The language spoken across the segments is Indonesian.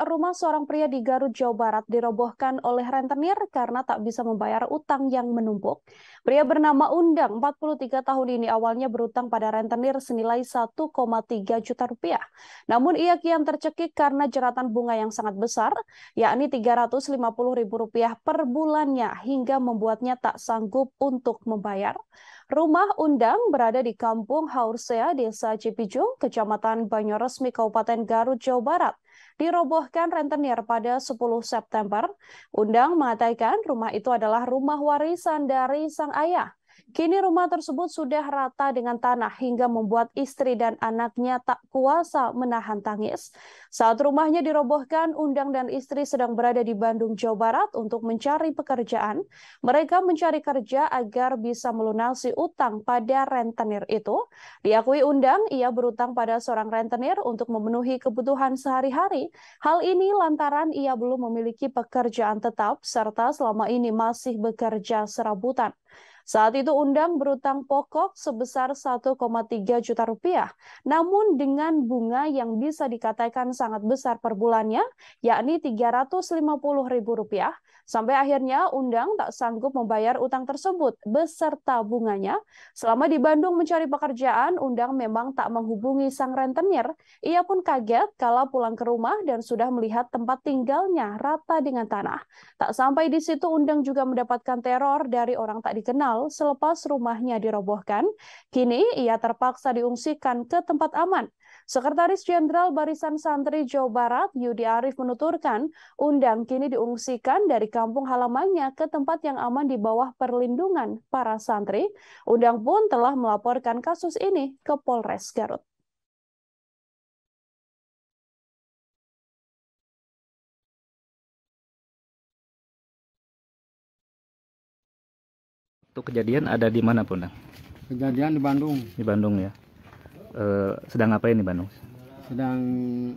rumah seorang pria di Garut, Jawa Barat dirobohkan oleh rentenir karena tak bisa membayar utang yang menumpuk. Pria bernama Undang, 43 tahun ini awalnya berutang pada rentenir senilai 1,3 juta rupiah. Namun ia kian tercekik karena jeratan bunga yang sangat besar, yakni 350 ribu rupiah per bulannya hingga membuatnya tak sanggup untuk membayar. Rumah Undang berada di Kampung Haursea, Desa Cipijung, Kecamatan Banyoresmi, Kabupaten Garut, Jawa Barat dirobohkan rentenir pada 10 September, Undang mengatakan rumah itu adalah rumah warisan dari sang ayah. Kini rumah tersebut sudah rata dengan tanah hingga membuat istri dan anaknya tak kuasa menahan tangis. Saat rumahnya dirobohkan, Undang dan istri sedang berada di Bandung, Jawa Barat untuk mencari pekerjaan. Mereka mencari kerja agar bisa melunasi utang pada rentenir itu. Diakui Undang, ia berutang pada seorang rentenir untuk memenuhi kebutuhan sehari-hari. Hal ini lantaran ia belum memiliki pekerjaan tetap serta selama ini masih bekerja serabutan. Saat itu Undang berutang pokok sebesar 1,3 juta rupiah, namun dengan bunga yang bisa dikatakan sangat besar per bulannya, yakni 350 ribu rupiah, sampai akhirnya Undang tak sanggup membayar utang tersebut beserta bunganya. Selama di Bandung mencari pekerjaan, Undang memang tak menghubungi sang rentenir. Ia pun kaget kalau pulang ke rumah dan sudah melihat tempat tinggalnya rata dengan tanah. Tak sampai di situ Undang juga mendapatkan teror dari orang tak dikenal terkenal selepas rumahnya dirobohkan, kini ia terpaksa diungsikan ke tempat aman. Sekretaris Jenderal Barisan Santri Jawa Barat, Yudi Arif menuturkan, undang kini diungsikan dari kampung halamannya ke tempat yang aman di bawah perlindungan para santri. Undang pun telah melaporkan kasus ini ke Polres Garut. Itu kejadian ada di mana pun, Nah? Kejadian di Bandung. Di Bandung ya. E, sedang apa ini Bandung? Sedang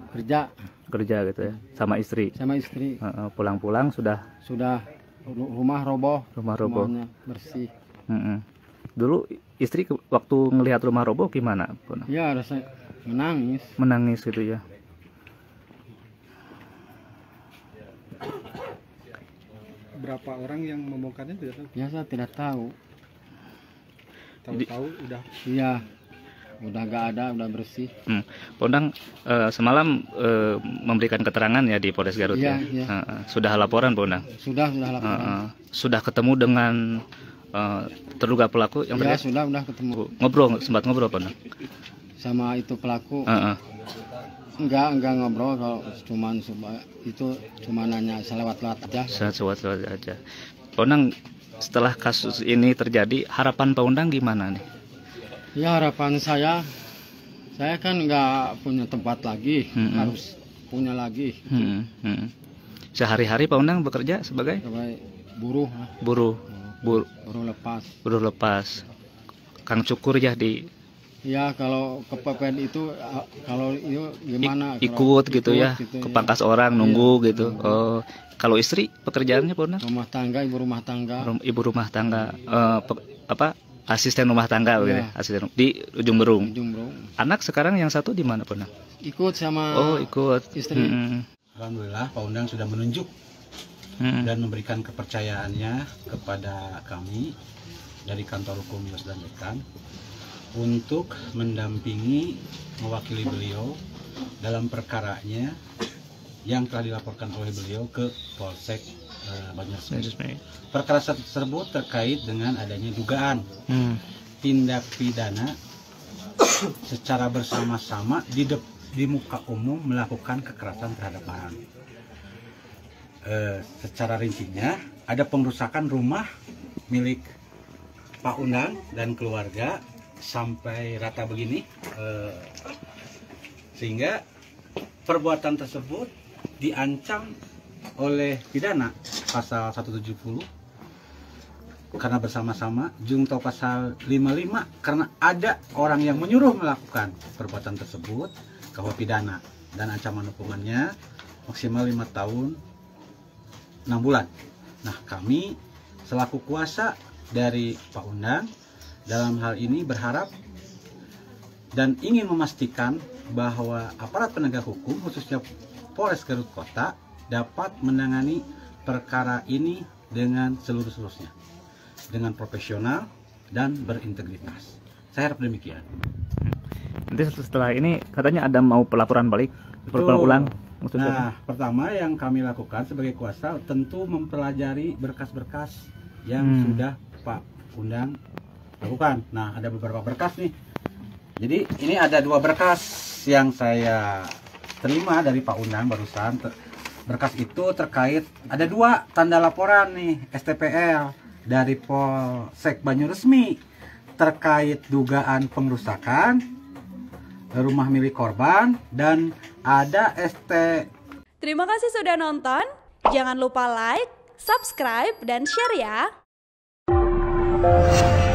kerja. Kerja gitu ya. Sama istri. Sama istri. Pulang-pulang sudah sudah rumah roboh. Rumah roboh. bersih. Mm -mm. Dulu istri waktu ngelihat rumah roboh gimana? pun? ya rasa menangis. Menangis gitu ya. berapa orang yang membongkarnya tidak tahu ya saya tidak tahu tahu-tahu udah iya udah gak ada udah bersih hmm. Pondang uh, semalam uh, memberikan keterangan ya di Polres Garut iya, ya, ya. ya. sudah laporan Pondang sudah sudah laporan uh, sudah ketemu dengan uh, terduga pelaku yang ya, sudah sudah ketemu ngobrol sempat ngobrol Pondang sama itu pelaku uh, uh. Enggak, enggak ngobrol kalau cuman itu cuma nanya selewat-lewat aja. Selewat-lewat aja. Pondang setelah kasus ini terjadi, harapan Pak Undang gimana nih? Ya harapan saya, saya kan nggak punya tempat lagi, -hmm. harus punya lagi. -hmm. Sehari-hari Pak Undang bekerja sebagai? Sebagai Buruh. Buruh, oh, buruh lepas. Buruh lepas. Kang Cukur ya di Ya kalau kepepen itu kalau itu gimana? Ik ikut kalau, gitu ikut, ya, gitu, pangkas ya. orang iya. nunggu ya. gitu. Ya. Oh, kalau istri pekerjaannya pun? Rumah tangga, ibu rumah tangga. Rum, ibu rumah tangga, uh, apa? Asisten rumah tangga, iya. gitu ya. asisten di ujung berung. Ujung berung. Anak sekarang yang satu di mana pernah? Ikut sama. Oh ikut. Istri. -hmm. Alhamdulillah, Pak Undang sudah menunjuk hmm. dan memberikan kepercayaannya kepada kami dari kantor hukum Yos dan untuk mendampingi mewakili beliau dalam perkaranya yang telah dilaporkan oleh beliau ke Polsek uh, eh, Banjarsari. Perkara tersebut terkait dengan adanya dugaan hmm. tindak pidana secara bersama-sama di di muka umum melakukan kekerasan terhadap orang. Uh, eh, secara rincinya ada pengrusakan rumah milik Pak Unang dan keluarga sampai rata begini eh, sehingga perbuatan tersebut diancam oleh pidana pasal 170 karena bersama-sama jungto pasal 55 karena ada orang yang menyuruh melakukan perbuatan tersebut bahwa pidana dan ancaman hukumannya maksimal 5 tahun 6 bulan. Nah, kami selaku kuasa dari Pak Undang dalam hal ini berharap dan ingin memastikan bahwa aparat penegak hukum khususnya Polres Garut Kota dapat menangani perkara ini dengan seluruh-seluruhnya dengan profesional dan berintegritas. Saya harap demikian. Nanti setelah ini katanya ada mau pelaporan balik, pelaporan ulang. Maksudnya. Nah, pertama yang kami lakukan sebagai kuasa tentu mempelajari berkas-berkas yang hmm. sudah Pak Undang lakukan nah ada beberapa berkas nih jadi ini ada dua berkas yang saya terima dari Pak Undang barusan berkas itu terkait ada dua tanda laporan nih STPL dari Polsek Banyuresmi terkait dugaan pengerusakan rumah milik korban dan ada ST Terima kasih sudah nonton. Jangan lupa like, subscribe dan share ya.